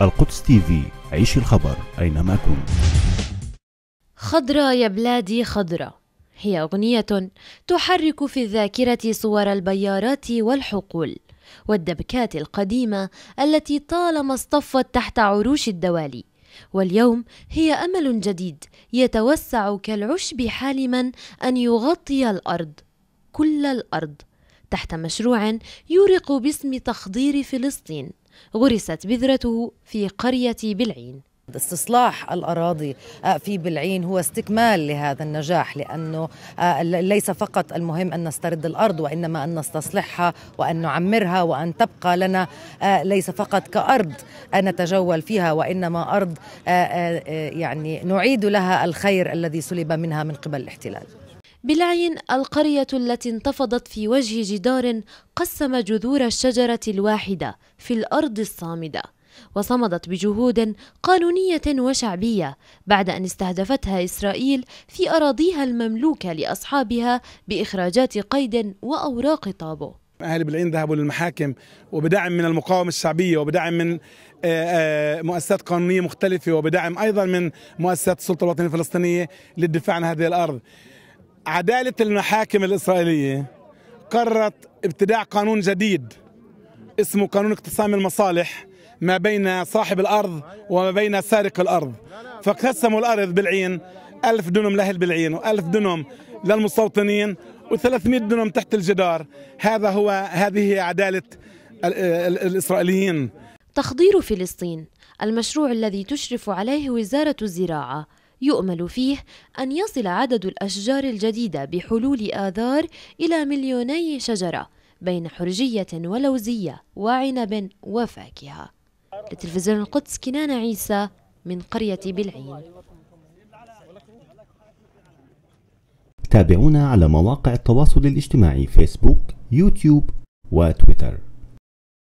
القدس تي في عيش الخبر أينما كنت خضرة يا بلادي خضرة هي أغنية تحرك في الذاكرة صور البيارات والحقول والدبكات القديمة التي طالما اصطفت تحت عروش الدوالي واليوم هي أمل جديد يتوسع كالعشب حالما أن يغطي الأرض كل الأرض تحت مشروع يورق باسم تخضير فلسطين غرست بذرته في قرية بلعين استصلاح الأراضي آه، في بلعين هو استكمال لهذا النجاح لأنه آه، ليس فقط المهم أن نسترد الأرض وإنما أن نستصلحها وأن نعمرها وأن تبقى لنا آه، ليس فقط كأرض نتجول فيها وإنما أرض يعني نعيد لها الخير الذي سلب منها من قبل الاحتلال بالعين القرية التي انتفضت في وجه جدار قسم جذور الشجرة الواحدة في الأرض الصامدة وصمدت بجهود قانونية وشعبية بعد أن استهدفتها إسرائيل في أراضيها المملوكة لأصحابها بإخراجات قيد وأوراق طابو اهالي بالعين ذهبوا للمحاكم وبدعم من المقاومه الشعبيه وبدعم من آه، آه، مؤسسات قانونيه مختلفه وبدعم ايضا من مؤسسات السلطه الوطنيه الفلسطينيه للدفاع عن هذه الارض عدالة المحاكم الإسرائيلية قررت ابتداع قانون جديد اسمه قانون اقتسام المصالح ما بين صاحب الأرض وما بين سارق الأرض فاقتسموا الأرض بالعين ألف دنم لأهل بالعين وألف دنم للمستوطنين و300 دنم تحت الجدار هذا هو هذه عدالة الإسرائيليين تخضير فلسطين المشروع الذي تشرف عليه وزارة الزراعة يؤمل فيه أن يصل عدد الأشجار الجديدة بحلول آذار إلى مليوني شجرة بين حرجية ولوزية وعنب وفاكهة لتلفزيون القدس كنان عيسى من قرية بلعين تابعونا على مواقع التواصل الاجتماعي فيسبوك يوتيوب وتويتر